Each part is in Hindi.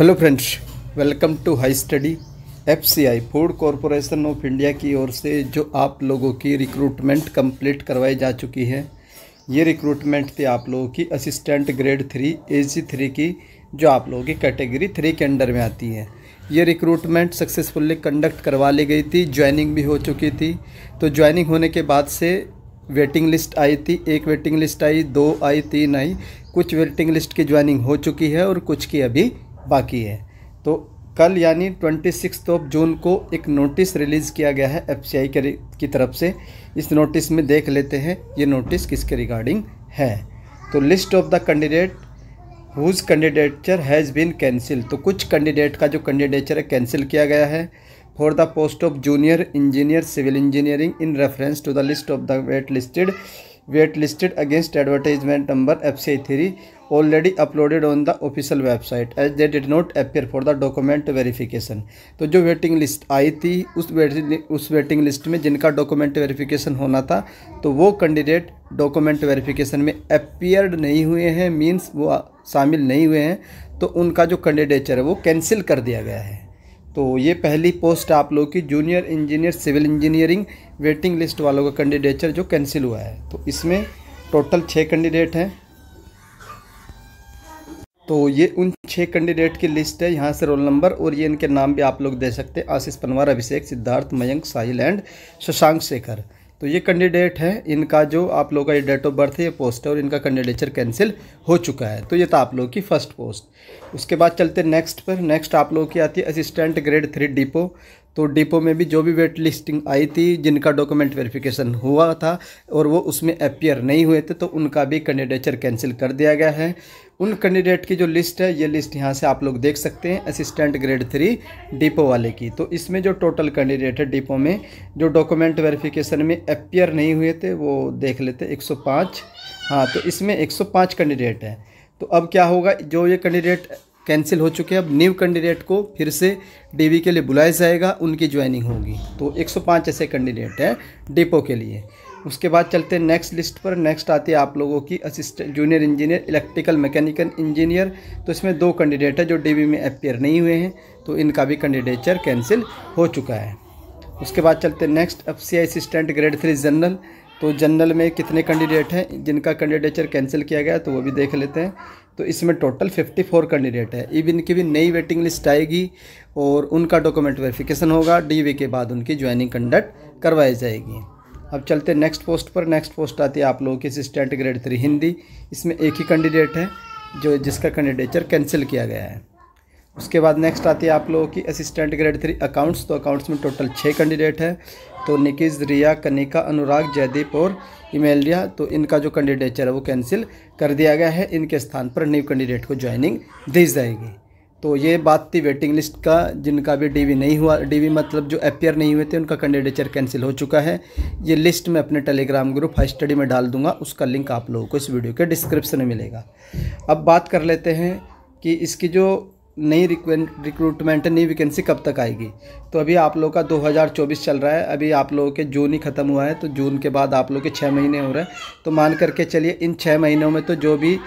hello friends welcome to high study FCI food corporation of India की ओर से जो आप लोगों की रिक्रूटमेंट कंप्लीट करवाई जा चुकी है ये रिक्रूटमेंट थी आप लोगों की assistant grade three A C three की जो आप लोगों की कैटेगरी थ्री के अंडर में आती है ये रिक्रूटमेंट सक्सेसफुली कंडक्ट करवा ली गई थी ज्वाइनिंग भी हो चुकी थी तो ज्वाइनिंग होने के बाद से वेटिंग लिस्ट आई थी एक वेटिंग लिस्ट आई दो आई तीन आई कुछ वेटिंग लिस्ट की ज्वाइनिंग हो चुकी है और कुछ की अभी बाकी है तो कल यानी ट्वेंटी सिक्स ऑफ जून को एक नोटिस रिलीज़ किया गया है एफ की तरफ से इस नोटिस में देख लेते हैं ये नोटिस किसके रिगार्डिंग है तो list of the candidate whose candidature has been cancel तो कुछ कैंडिडेट का जो कैंडिडेचर है कैंसिल किया गया है for the post of junior engineer civil engineering in reference to the list of the wait listed wait listed against advertisement number F C I three already uploaded on the official website as they did not appear for the document verification तो जो वेटिंग लिस्ट आई थी उस उस वेटिंग लिस्ट में जिनका डॉक्यूमेंट वेरीफिकेशन होना था तो वो कैंडिडेट डॉक्यूमेंट वेरीफिकेशन में अपियर्ड नहीं हुए हैं मीन्स वो शामिल नहीं हुए हैं तो उनका जो कैंडिडेचर है वो कैंसिल कर दिया गया है तो ये पहली पोस्ट आप लोग की junior engineer civil engineering waiting list वालों का कैंडिडेचर जो कैंसिल हुआ है तो इसमें टोटल छः कैंडिडेट हैं तो ये उन छः कैंडिडेट की लिस्ट है यहाँ से रोल नंबर और ये इनके नाम भी आप लोग दे सकते हैं आशीष पनवार अभिषेक सिद्धार्थ मयंक साहिल एंड शशांक शेखर तो ये कैंडिडेट है इनका जो आप लोगों का ये डेट ऑफ बर्थ है ये पोस्ट है और इनका कैंडिडेचर कैंसिल हो चुका है तो ये था आप लोग की फर्स्ट पोस्ट उसके बाद चलते नेक्स्ट पर नेक्स्ट आप लोग की आती है असिस्टेंट ग्रेड थ्री डिपो तो डिपो में भी जो भी वेट लिस्टिंग आई थी जिनका डॉक्यूमेंट वेरिफिकेशन हुआ था और वो उसमें अपियर नहीं हुए थे तो उनका भी कैंडिडेचर कैंसिल कर दिया गया है उन कैंडिडेट की जो लिस्ट है ये लिस्ट यहाँ से आप लोग देख सकते हैं असिस्टेंट ग्रेड थ्री डिपो वाले की तो इसमें जो टोटल कैंडिडेट है डिपो में जो डॉक्यूमेंट वेरिफिकेशन में अपियर नहीं हुए थे वो देख लेते 105 हाँ तो इसमें एक कैंडिडेट हैं तो अब क्या होगा जो ये कैंडिडेट कैंसिल हो चुके हैं अब न्यू कैंडिडेट को फिर से डीवी के लिए बुलाया जाएगा उनकी ज्वाइनिंग होगी तो 105 ऐसे कैंडिडेट हैं डिपो के लिए उसके बाद चलते हैं नेक्स्ट लिस्ट पर नेक्स्ट आती है आप लोगों की assistant junior engineer electrical mechanical engineer तो इसमें दो कैंडिडेट है जो डी में अपेयर नहीं हुए हैं तो इनका भी कैंडिडेचर कैंसिल हो चुका है उसके बाद चलते next F assistant grade three general तो जनरल में कितने कैंडिडेट हैं जिनका कैंडिडेचर कैंसिल किया गया तो वो भी देख लेते हैं तो इसमें टोटल 54 कैंडिडेट है इवन की भी नई वेटिंग लिस्ट आएगी और उनका डॉक्यूमेंट वेरिफिकेशन होगा डीवी के बाद उनकी ज्वाइनिंग कंडक्ट करवाई जाएगी अब चलते नेक्स्ट पोस्ट पर नेक्स्ट पोस्ट आती है आप लोगों की असिस्टेंट ग्रेड थ्री हिंदी इसमें एक ही कैंडिडेट है जो जिसका कैंडिडेचर कैंसिल किया गया है उसके बाद नेक्स्ट आती है आप लोगों की असिस्टेंट ग्रेड थ्री अकाउंट्स तो अकाउंट्स में टोटल छः कैंडिडेट है तो निकिज रिया कनिका अनुराग जयदीप और इमेलिया तो इनका जो कैंडिडेचर है वो कैंसिल कर दिया गया है इनके स्थान पर न्यू कैंडिडेट को ज्वाइनिंग दी जाएगी तो ये बात थी वेटिंग लिस्ट का जिनका भी डीवी नहीं हुआ डीवी मतलब जो अपेयर नहीं हुए थे उनका कैंडिडेचर कैंसिल हो चुका है ये लिस्ट मैं अपने टेलीग्राम ग्रुप हाई स्टडी में डाल दूंगा उसका लिंक आप लोगों को इस वीडियो के डिस्क्रिप्शन में मिलेगा अब बात कर लेते हैं कि इसकी जो नई रिक्रूटमेंट नई वैकेंसी कब तक आएगी तो अभी आप लोग का 2024 चल रहा है अभी आप लोगों के जून ही ख़त्म हुआ है तो जून के बाद आप लोग के छः महीने हो रहे हैं तो मान करके चलिए इन छः महीनों में तो जो भी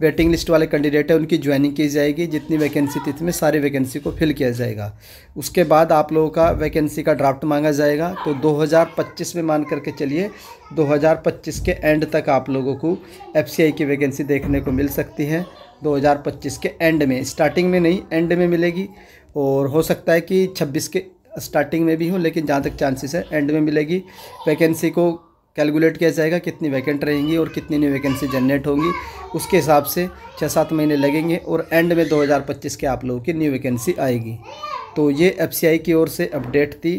वेटिंग लिस्ट वाले कैंडिडेट हैं उनकी ज्वाइनिंग की जाएगी जितनी वैकेंसी थी इसमें सारी वैकेंसी को फिल किया जाएगा उसके बाद आप लोगों का वैकेंसी का ड्राफ्ट मांगा जाएगा तो 2025 में मान करके चलिए 2025 के एंड तक आप लोगों को एफ की वैकेंसी देखने को मिल सकती है 2025 के एंड में स्टार्टिंग में नहीं एंड में मिलेगी और हो सकता है कि 26 के स्टार्टिंग में भी हो लेकिन जहाँ तक चांसेस है एंड में मिलेगी वैकेंसी को कैलकुलेट किया जाएगा कितनी वैकेंट रहेंगी और कितनी न्यू वैकेंसी जनरेट होंगी उसके हिसाब से छः सात महीने लगेंगे और एंड में 2025 के आप लोगों की न्यू वैकेंसी आएगी तो ये एफ की ओर से अपडेट थी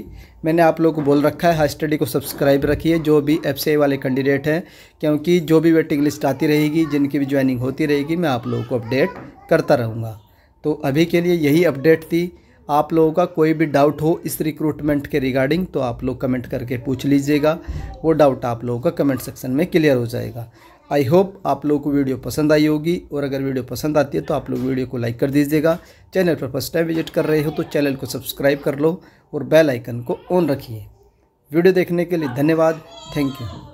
मैंने आप लोगों को बोल रखा है हाई स्टडी को सब्सक्राइब रखिए जो भी एफ वाले कैंडिडेट हैं क्योंकि जो भी वेटिंग लिस्ट आती रहेगी जिनकी भी ज्वाइनिंग होती रहेगी मैं आप लोगों को अपडेट करता रहूँगा तो अभी के लिए यही अपडेट थी आप लोगों का कोई भी डाउट हो इस रिक्रूटमेंट के रिगार्डिंग तो आप लोग कमेंट करके पूछ लीजिएगा वो डाउट आप लोगों का कमेंट सेक्शन में क्लियर हो जाएगा आई होप आप लोगों को वीडियो पसंद आई होगी और अगर वीडियो पसंद आती है तो आप लोग वीडियो को लाइक कर दीजिएगा चैनल पर फर्स्ट टाइम विजिट कर रहे हो तो चैनल को सब्सक्राइब कर लो और बेल आइकन को ऑन रखिए वीडियो देखने के लिए धन्यवाद थैंक यू